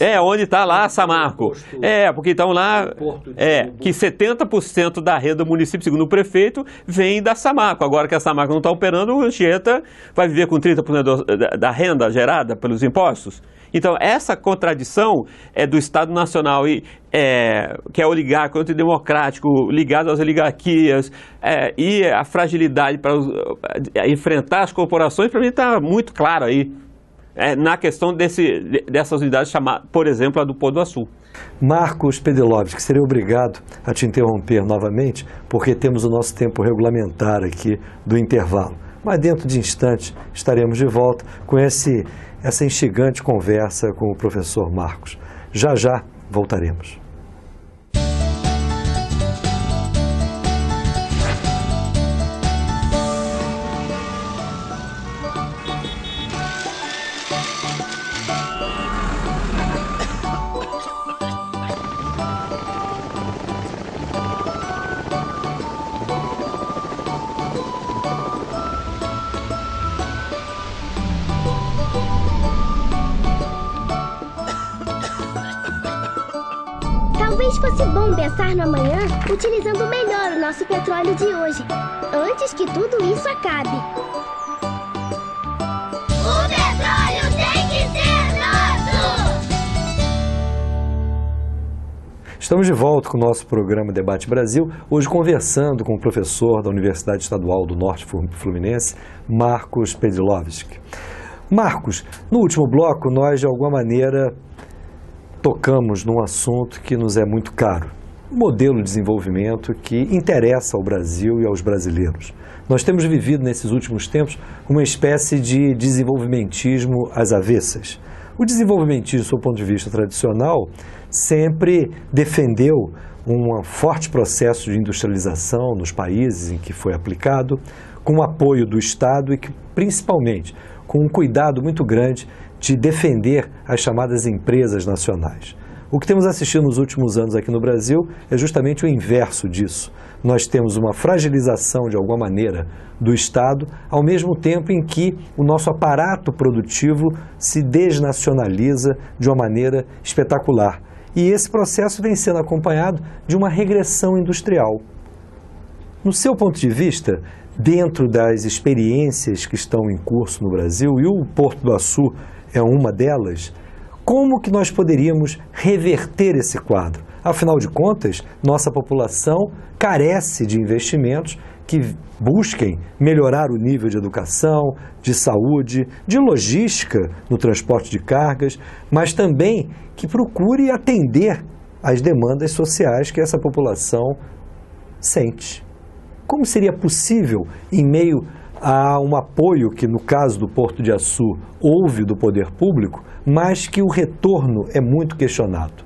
É, é onde está lá Samarco. É, porque então lá. É, que 70% da renda do município, segundo o prefeito, vem da Samarco. Agora que a Samarco não está operando, o Anchieta vai viver com 30% da renda gerada pelos impostos. Então, essa contradição é do Estado Nacional, e, é, que é oligarco, antidemocrático, ligado às oligarquias, é, e a fragilidade para é, enfrentar as corporações, para mim está muito claro aí. É, na questão desse, dessas unidades, chamadas, por exemplo, a do Pôr do Açul. Marcos Pedelovski, seria obrigado a te interromper novamente, porque temos o nosso tempo regulamentar aqui do intervalo. Mas dentro de instantes estaremos de volta com esse essa instigante conversa com o professor Marcos. Já já voltaremos. que tudo isso acabe. O petróleo tem que ser nosso! Estamos de volta com o nosso programa Debate Brasil, hoje conversando com o professor da Universidade Estadual do Norte Fluminense, Marcos Pedilovski. Marcos, no último bloco nós de alguma maneira tocamos num assunto que nos é muito caro, modelo de desenvolvimento que interessa ao Brasil e aos brasileiros. Nós temos vivido nesses últimos tempos uma espécie de desenvolvimentismo às avessas. O desenvolvimentismo, do seu ponto de vista tradicional, sempre defendeu um forte processo de industrialização nos países em que foi aplicado, com o apoio do Estado e que, principalmente com um cuidado muito grande de defender as chamadas empresas nacionais. O que temos assistido nos últimos anos aqui no Brasil é justamente o inverso disso. Nós temos uma fragilização, de alguma maneira, do Estado, ao mesmo tempo em que o nosso aparato produtivo se desnacionaliza de uma maneira espetacular. E esse processo vem sendo acompanhado de uma regressão industrial. No seu ponto de vista, dentro das experiências que estão em curso no Brasil, e o Porto do Açu é uma delas, como que nós poderíamos reverter esse quadro? Afinal de contas, nossa população carece de investimentos que busquem melhorar o nível de educação, de saúde, de logística no transporte de cargas, mas também que procure atender às demandas sociais que essa população sente. Como seria possível, em meio a um apoio que, no caso do Porto de Açu, houve do poder público, mas que o retorno é muito questionado.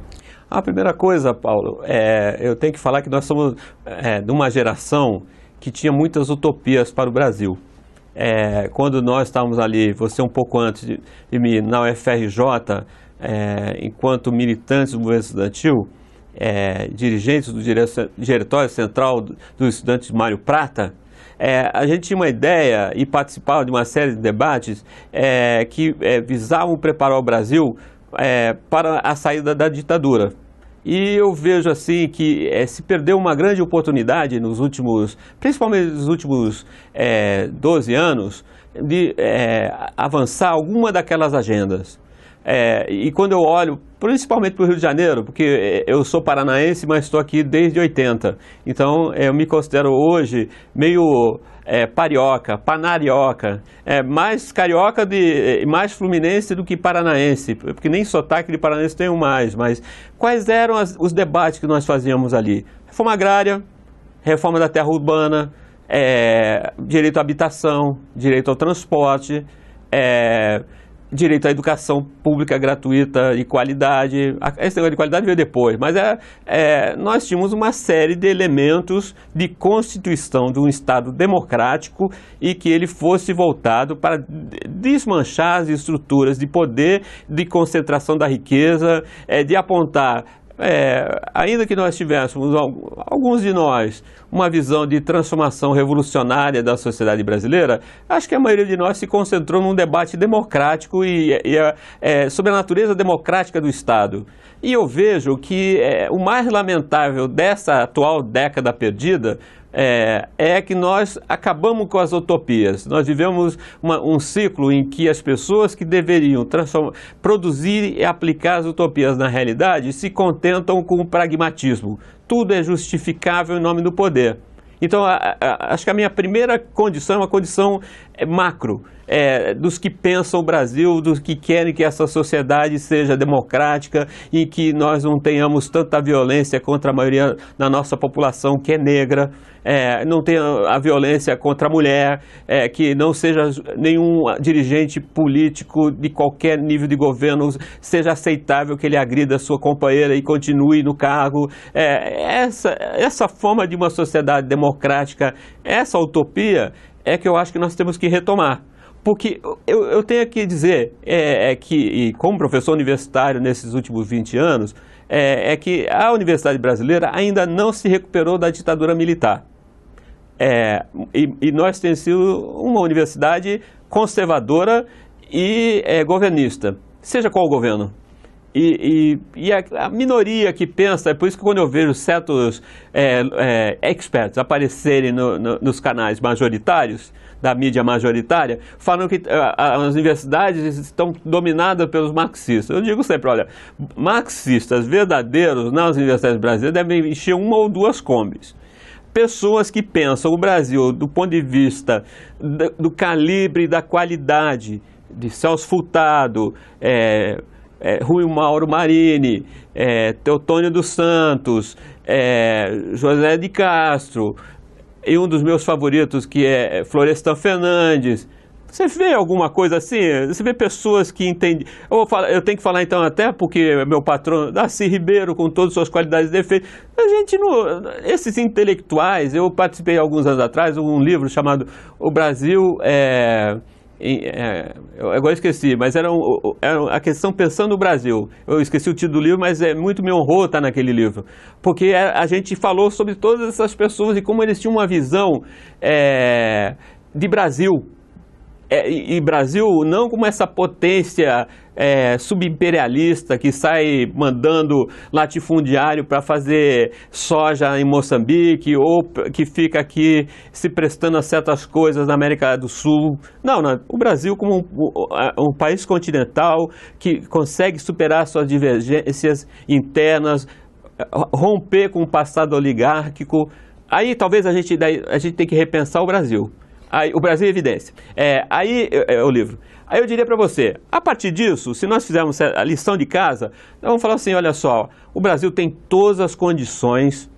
A primeira coisa, Paulo, é, eu tenho que falar que nós somos é, de uma geração que tinha muitas utopias para o Brasil. É, quando nós estávamos ali, você um pouco antes de, de mim, na UFRJ, é, enquanto militantes do movimento estudantil, é, dirigentes do Diretório Central dos Estudantes Mário Prata, é, a gente tinha uma ideia e participava de uma série de debates é, que é, visavam preparar o Brasil é, para a saída da ditadura. E eu vejo assim que é, se perdeu uma grande oportunidade nos últimos, principalmente nos últimos é, 12 anos, de é, avançar alguma daquelas agendas. É, e quando eu olho, principalmente para o Rio de Janeiro, porque é, eu sou paranaense, mas estou aqui desde 80. Então eu me considero hoje meio é, parioca, panarioca, é, mais carioca, de, é, mais fluminense do que paranaense, porque nem sotaque de paranaense tenho mais. Mas quais eram as, os debates que nós fazíamos ali? Reforma agrária, reforma da terra urbana, é, direito à habitação, direito ao transporte. É, direito à educação pública gratuita e qualidade. Esse negócio de qualidade veio depois, mas é, é, nós tínhamos uma série de elementos de constituição de um Estado democrático e que ele fosse voltado para desmanchar as estruturas de poder, de concentração da riqueza, é, de apontar é, ainda que nós tivéssemos, alguns de nós, uma visão de transformação revolucionária da sociedade brasileira, acho que a maioria de nós se concentrou num debate democrático e, e é, é sobre a natureza democrática do Estado. E eu vejo que é, o mais lamentável dessa atual década perdida é, é que nós acabamos com as utopias. Nós vivemos uma, um ciclo em que as pessoas que deveriam produzir e aplicar as utopias na realidade se contentam com o pragmatismo. Tudo é justificável em nome do poder. Então, a, a, acho que a minha primeira condição é uma condição é, macro é, dos que pensam o Brasil, dos que querem que essa sociedade seja democrática e que nós não tenhamos tanta violência contra a maioria da nossa população que é negra, é, não tenha a violência contra a mulher, é, que não seja nenhum dirigente político de qualquer nível de governo seja aceitável que ele agrida a sua companheira e continue no cargo. É, essa, essa forma de uma sociedade democrática, essa utopia, é que eu acho que nós temos que retomar porque eu, eu tenho que dizer é, é que, como professor universitário nesses últimos 20 anos, é, é, que a universidade brasileira ainda não se recuperou da ditadura militar. É, e, e, nós temos sido uma universidade conservadora e é, governista, seja qual o governo. E, e, e a, a, minoria que pensa, é por isso que quando eu vejo certos é, é, experts aparecerem no, no, nos canais majoritários, da mídia majoritária, falam que eh, as universidades estão dominadas pelos marxistas. Eu digo sempre, olha, marxistas verdadeiros nas universidades brasileiras devem encher uma ou duas combis pessoas que pensam o Brasil do ponto de vista do, do calibre e da qualidade de Celso Furtado, é, é, Rui Mauro Marini, é, Teotônio dos Santos, é, José de Castro, e um dos meus favoritos, que é, é Florestan Fernandes. Você vê alguma coisa assim? Você vê pessoas que entendem. Eu, falar, eu tenho que falar então até porque meu patrão, Darcy Ribeiro, com todas as suas qualidades e defeitos. A gente não. Esses intelectuais, eu participei alguns anos atrás um livro chamado O Brasil é é, eu agora esqueci, mas era, um, era, a questão pensando no Brasil. Eu esqueci o título do livro, mas é muito me honrou estar naquele livro, porque a gente falou sobre todas essas pessoas e como eles tinham uma visão é, de Brasil é, e Brasil não como essa potência é, subimperialista que sai mandando latifundiário para fazer soja em Moçambique ou que fica aqui se prestando a certas coisas na América do Sul. Não, não. o Brasil como um, um país continental que consegue superar suas divergências internas, romper com o passado oligárquico, aí talvez a gente, a gente tem que repensar o Brasil. Aí, o Brasil em é Evidência. É, aí é, o livro. Aí eu diria para você, a partir disso, se nós fizermos a lição de casa, nós vamos falar assim, olha só, o Brasil tem todas as condições.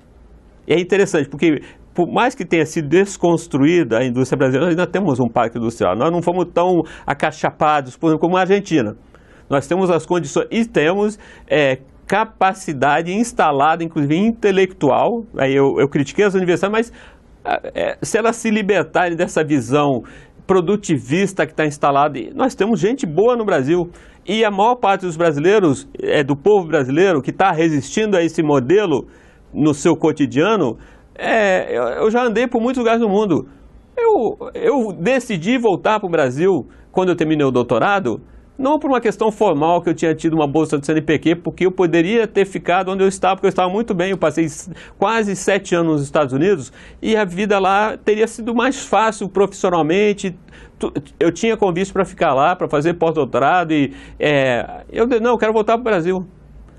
E é interessante, porque por mais que tenha sido desconstruída a indústria brasileira, nós ainda temos um parque industrial. Nós não fomos tão acachapados, por exemplo, como a Argentina. Nós temos as condições e temos é, capacidade instalada, inclusive intelectual. Aí eu, eu critiquei as universidades, mas ah, é, se elas se libertarem dessa visão produtivista que está instalada, nós temos gente boa no Brasil. E a maior parte dos brasileiros, é do povo brasileiro, que está resistindo a esse modelo no seu cotidiano, é, eu, já andei por muitos lugares do mundo. Eu, eu decidi voltar para o Brasil quando eu terminei o doutorado, não por uma questão formal que eu tinha tido uma bolsa do CNPq, porque eu poderia ter ficado onde eu estava, porque eu estava muito bem. Eu passei quase sete anos nos Estados Unidos e a vida lá teria sido mais fácil profissionalmente. Eu tinha convite para ficar lá, para fazer pós-doutorado e é, eu não, eu quero voltar para o Brasil.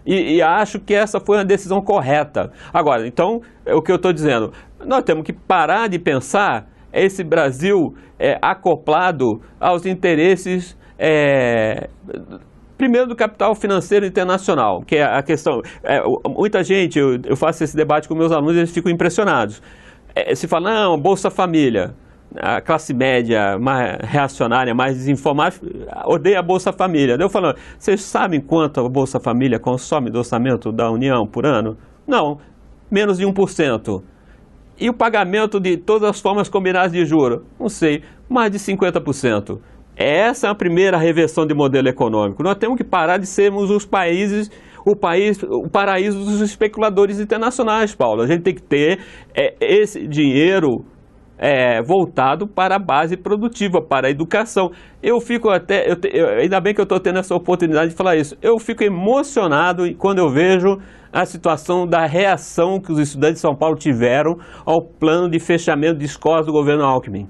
E, e, acho que essa foi uma decisão correta. Agora, então, é o que eu estou dizendo, nós temos que parar de pensar esse Brasil é, acoplado aos interesses é, primeiro do capital financeiro internacional, que é a questão. É, muita gente, eu, eu, faço esse debate com meus alunos e eles ficam impressionados. É, se fala, não, Bolsa Família. A classe média mais reacionária, mais desinformada, odeia a Bolsa Família. Eu falo, vocês sabem quanto a Bolsa Família consome do orçamento da União por ano? Não, menos de 1%. E o pagamento de todas as formas combinadas de juro? Não sei, mais de 50%. Essa é a primeira reversão de modelo econômico. Nós temos que parar de sermos os países, o país, o paraíso dos especuladores internacionais, Paulo. A gente tem que ter é, esse dinheiro é, voltado para a base produtiva, para a educação. Eu fico até, eu te, eu, ainda bem que eu estou tendo essa oportunidade de falar isso, eu fico emocionado quando eu vejo a situação da reação que os estudantes de São Paulo tiveram ao plano de fechamento de escolas do governo Alckmin.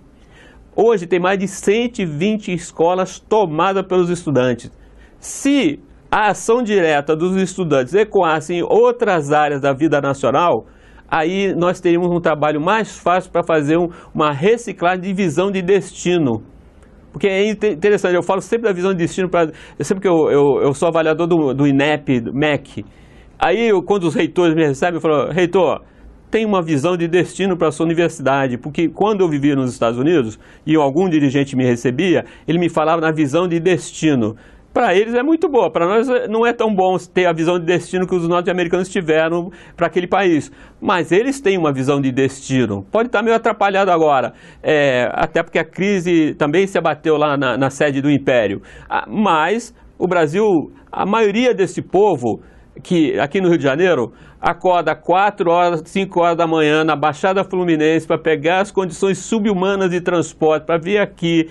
Hoje tem mais de 120 escolas tomadas pelos estudantes. Se a ação direta dos estudantes ecoasse em outras áreas da vida nacional, aí nós teríamos um trabalho mais fácil para fazer um, uma reciclagem de visão de destino. Porque é interessante, eu falo sempre da visão de destino, pra, eu sempre que eu, eu, eu sou avaliador do, do INEP, do MEC, aí eu, quando os reitores me recebem, eu falo, reitor, tem uma visão de destino para a sua universidade, porque quando eu vivia nos Estados Unidos e algum dirigente me recebia, ele me falava na visão de destino. Para eles é muito boa, para nós não é tão bom ter a visão de destino que os norte-americanos tiveram para aquele país. Mas eles têm uma visão de destino. Pode estar tá meio atrapalhado agora, é, até porque a crise também se abateu lá na, na sede do Império. Ah, mas o Brasil, a maioria desse povo que aqui no Rio de Janeiro, acorda 4 horas, 5 horas da manhã na Baixada Fluminense para pegar as condições subhumanas de transporte, para vir aqui,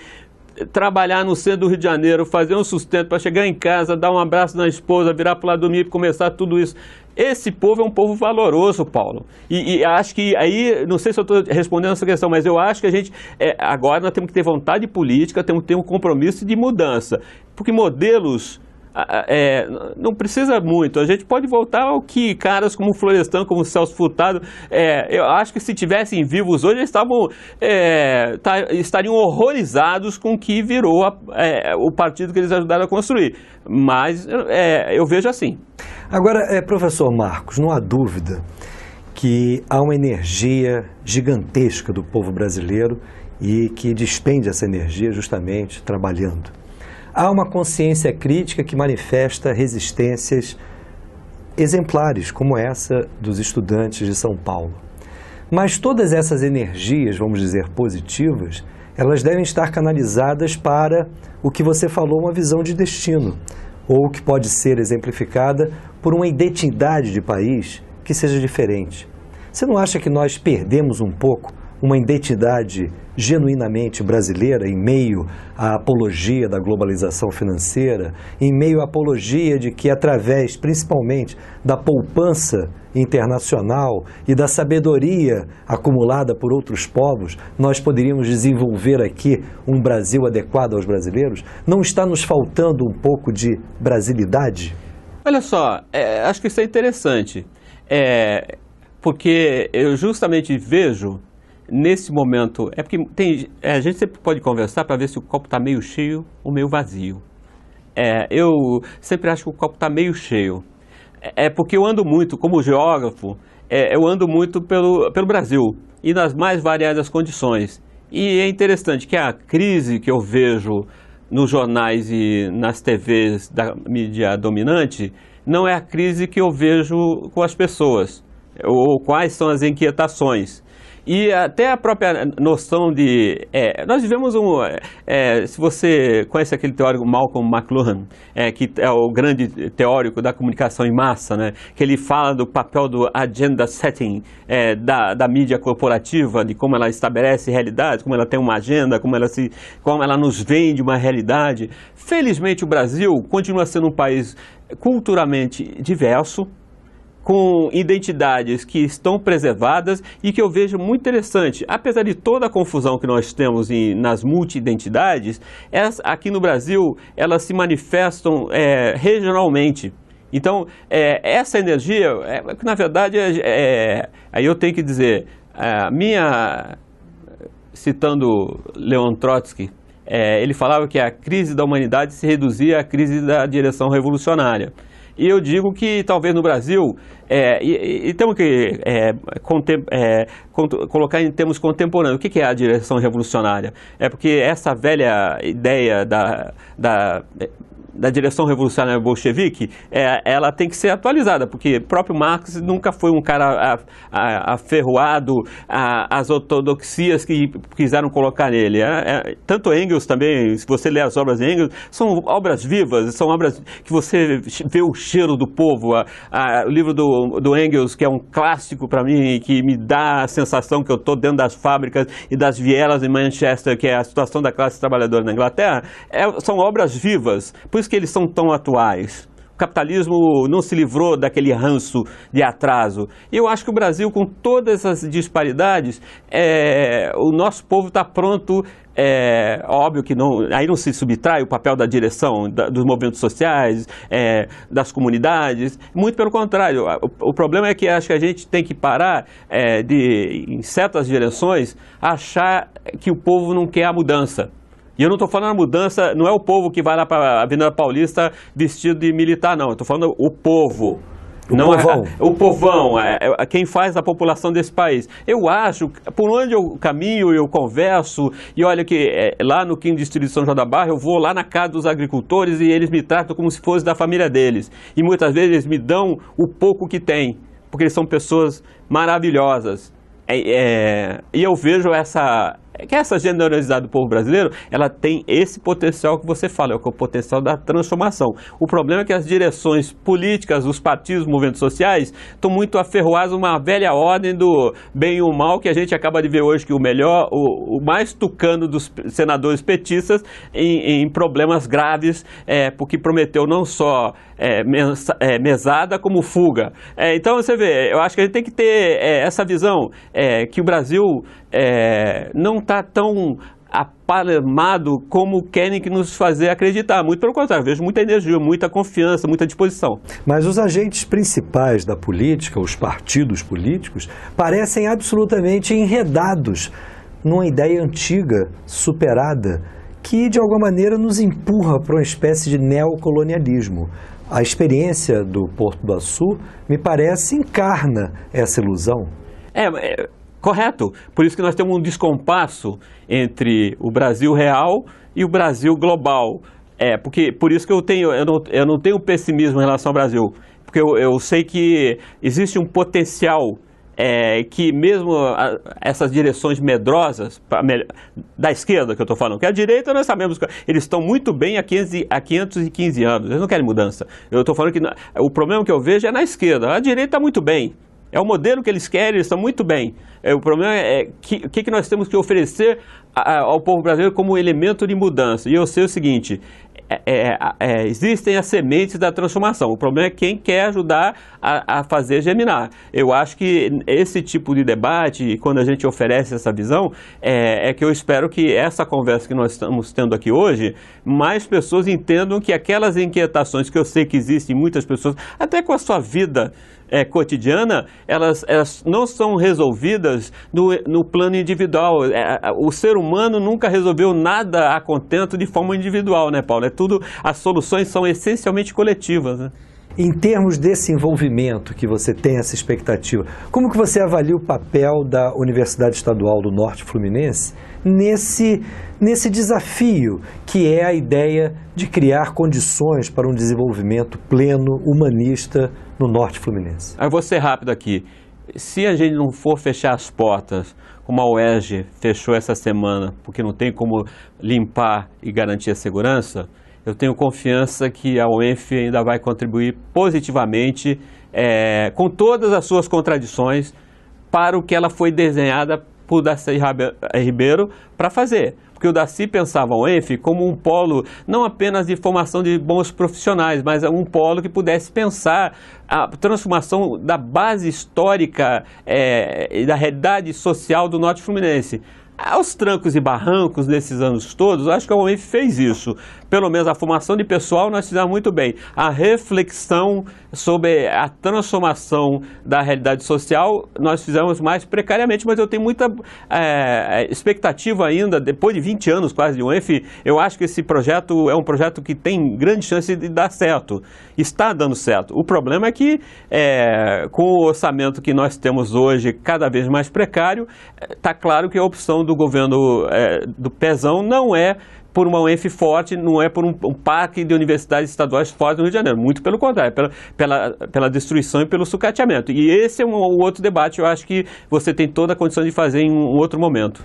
trabalhar no centro do Rio de Janeiro, fazer um sustento para chegar em casa, dar um abraço na esposa, virar para o lado do MIP, começar tudo isso. Esse povo é um povo valoroso, Paulo. E, e acho que aí, não sei se eu estou respondendo essa questão, mas eu acho que a gente, é, agora nós temos que ter vontade política, temos que ter um compromisso de mudança. Porque modelos ah, ah, é, não precisa muito. A gente pode voltar ao que caras como Florestan, como Celso Furtado, é, eu acho que se tivessem vivos hoje, eles estavam, é, tá, estariam horrorizados com o que virou a, é, o partido que eles ajudaram a construir. Mas é, eu vejo assim. Agora, é, professor Marcos, não há dúvida que há uma energia gigantesca do povo brasileiro e que despende essa energia justamente trabalhando há uma consciência crítica que manifesta resistências exemplares, como essa dos estudantes de São Paulo. Mas todas essas energias, vamos dizer positivas, elas devem estar canalizadas para o que você falou, uma visão de destino, ou que pode ser exemplificada por uma identidade de país que seja diferente. Você não acha que nós perdemos um pouco uma identidade genuinamente brasileira em meio à apologia da globalização financeira, em meio à apologia de que, através principalmente da poupança internacional e da sabedoria acumulada por outros povos, nós poderíamos desenvolver aqui um Brasil adequado aos brasileiros? Não está nos faltando um pouco de brasilidade? Olha só, é, acho que isso é interessante, é, porque eu justamente vejo nesse momento, é porque tem, é, a gente sempre pode conversar para ver se o copo está meio cheio ou meio vazio. É, eu sempre acho que o copo está meio cheio. É, é porque eu ando muito, como geógrafo, é, eu ando muito pelo, pelo Brasil e nas mais variadas condições. E é interessante que a crise que eu vejo nos jornais e nas TVs da mídia dominante não é a crise que eu vejo com as pessoas, ou quais são as inquietações. E até a própria noção de. É, nós vivemos um. É, é, se você conhece aquele teórico Malcolm McLuhan, é, que é o grande teórico da comunicação em massa, né, que ele fala do papel do agenda setting é, da, da mídia corporativa, de como ela estabelece realidade, como ela tem uma agenda, como ela, se, como ela nos vende uma realidade. Felizmente, o Brasil continua sendo um país culturalmente diverso, com identidades que estão preservadas e que eu vejo muito interessante. Apesar de toda a confusão que nós temos em, nas multi-identidades, aqui no Brasil elas se manifestam é, regionalmente. Então, é, essa energia, é, na verdade, é, é, aí eu tenho que dizer, a minha, citando Leon Trotsky, é, ele falava que a crise da humanidade se reduzia à crise da direção revolucionária. E eu digo que talvez no Brasil, é, e, e, temos que é, contem, é, colocar em termos contemporâneos, o que, que, é a direção revolucionária? É porque essa velha ideia da, da da direção revolucionária bolchevique, é, ela tem que ser atualizada, porque próprio Marx nunca foi um cara aferroado às ortodoxias que quiseram colocar nele. É, é, tanto Engels também, se você ler as obras de Engels, são obras vivas, são obras que você vê o cheiro do povo. A, a, o livro do, do Engels, que é um clássico para mim, que me dá a sensação que eu estou dentro das fábricas e das vielas em Manchester, que é a situação da classe trabalhadora na Inglaterra, é, são obras vivas. Por isso que eles são tão atuais? O capitalismo não se livrou daquele ranço de atraso. E eu acho que o Brasil, com todas as disparidades, é, o nosso povo está pronto é óbvio que não, aí não se subtrai o papel da direção, da, dos movimentos sociais, é, das comunidades, muito pelo contrário. O, o, problema é que acho que a gente tem que parar é, de, em certas direções, achar que o povo não quer a mudança. E eu não estou falando a mudança, não é o povo que vai lá para a Avenida Paulista vestido de militar, não. Eu estou falando o povo. O não é povão. É, o povão, é, é, quem faz a população desse país. Eu acho, por onde eu caminho, eu converso, e olha que é, lá no Quinto Distrito de São João da Barra, eu vou lá na casa dos agricultores e eles me tratam como se fosse da família deles. E muitas vezes eles me dão o pouco que têm, porque eles são pessoas maravilhosas. É, é, e eu vejo essa, é que essa generosidade do povo brasileiro, ela tem esse potencial que você fala, é o potencial da transformação. O problema é que as direções políticas, os partidos, movimentos sociais, estão muito aferroados uma velha ordem do bem e o mal, que a gente acaba de ver hoje que o melhor, o, o mais tucano dos senadores petistas em, em problemas graves, é, porque prometeu não só é, é, mesada, como fuga. É, então, você vê, eu acho que a gente tem que ter é, essa visão que o Brasil é, não está tão apalmado como querem que nos fazer acreditar. Muito pelo contrário, vejo muita energia, muita confiança, muita disposição. Mas os agentes principais da política, os partidos políticos, parecem absolutamente enredados numa ideia antiga, superada, que de alguma maneira nos empurra para uma espécie de neocolonialismo. A experiência do Porto do Açu, me parece, encarna essa ilusão. É, é correto. Por isso que nós temos um descompasso entre o Brasil real e o Brasil global. É, porque por isso que eu tenho, eu não, eu não tenho pessimismo em relação ao Brasil, porque eu, eu sei que existe um potencial é, que mesmo a, essas direções medrosas da esquerda que eu estou falando, que é a direita nós sabemos que eles estão muito bem há, 15, há 515 anos, eles não querem mudança. Eu estou falando que o problema que eu vejo é na esquerda, a direita está muito bem, é o modelo que eles querem, eles estão muito bem. É, o problema é, é o que, que, nós temos que oferecer a, ao povo brasileiro como elemento de mudança. E eu sei o seguinte: é é, é, é, existem as sementes da transformação. O problema é quem quer ajudar a, a, fazer germinar. Eu acho que esse tipo de debate, quando a gente oferece essa visão, é, é que eu espero que essa conversa que nós estamos tendo aqui hoje, mais pessoas entendam que aquelas inquietações que eu sei que existem muitas pessoas, até com a sua vida é, cotidiana, elas, elas não são resolvidas no, no plano individual. É, o ser humano nunca resolveu nada a contento de forma individual, né, Paulo? É tudo, as soluções são essencialmente coletivas. Né? Em termos desse envolvimento que você tem, essa expectativa, como que você avalia o papel da Universidade Estadual do Norte Fluminense nesse, nesse desafio que é a ideia de criar condições para um desenvolvimento pleno, humanista no Norte Fluminense? Eu vou ser rápido aqui. Se a gente não for fechar as portas, como a UERJ fechou essa semana, porque não tem como limpar e garantir a segurança, eu tenho confiança que a UENF ainda vai contribuir positivamente, é, com todas as suas contradições, para o que ela foi desenhada por Darcy eh, Ribeiro para fazer. Porque o Darcy pensava a UENF como um polo não apenas de formação de bons profissionais, mas um polo que pudesse pensar a transformação da base histórica eh, e é, da realidade social do Norte Fluminense aos trancos e barrancos nesses anos todos, acho que a UEM fez isso. Pelo menos a formação de pessoal nós fizemos muito bem. A reflexão sobre a transformação da realidade social, nós fizemos mais precariamente, mas eu tenho muita é, expectativa ainda, depois de 20 anos quase de UENF, eu acho que esse projeto é um projeto que tem grande chance de dar certo, está dando certo. O problema é que é, com o orçamento que nós temos hoje cada vez mais precário, está eh, claro que a opção do governo é, do Pezão não é por uma UENF forte, não é por um, um parque de universidades estaduais forte no Rio de Janeiro, muito pelo contrário, pela, pela, pela destruição e pelo sucateamento. E esse é um, um outro debate, eu acho que você tem toda a condição de fazer em um outro momento.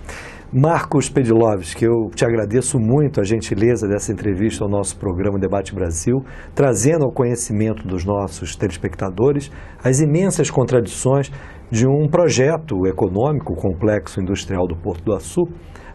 Marcos Pediloves, que eu te agradeço muito a gentileza dessa entrevista ao nosso programa Debate Brasil, trazendo ao conhecimento dos nossos telespectadores as imensas contradições de um projeto econômico complexo industrial do Porto do Açu,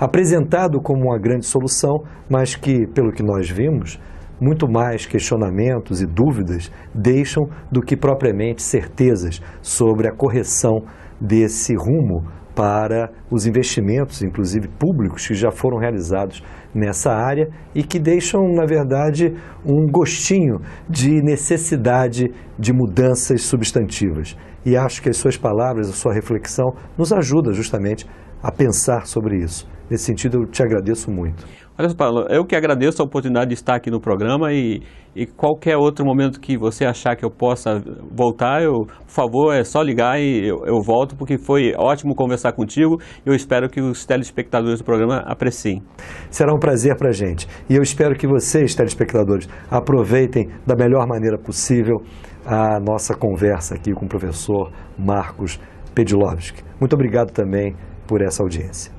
apresentado como uma grande solução, mas que, pelo que nós vimos, muito mais questionamentos e dúvidas deixam do que propriamente certezas sobre a correção desse rumo para os investimentos, inclusive públicos, que já foram realizados nessa área e que deixam, na verdade, um gostinho de necessidade de mudanças substantivas. E acho que as suas palavras, a sua reflexão, nos ajuda justamente a pensar sobre isso. Nesse sentido, eu te agradeço muito. Olha só, Paulo, eu que agradeço a oportunidade de estar aqui no programa e, e qualquer outro momento que você achar que eu possa voltar, eu, por favor, é só ligar e eu, eu volto, porque foi ótimo conversar contigo e eu espero que os telespectadores do programa apreciem. Será um prazer para a gente e eu espero que vocês, telespectadores, aproveitem da melhor maneira possível a nossa conversa aqui com o professor Marcos Pedilovski. Muito obrigado também por essa audiência.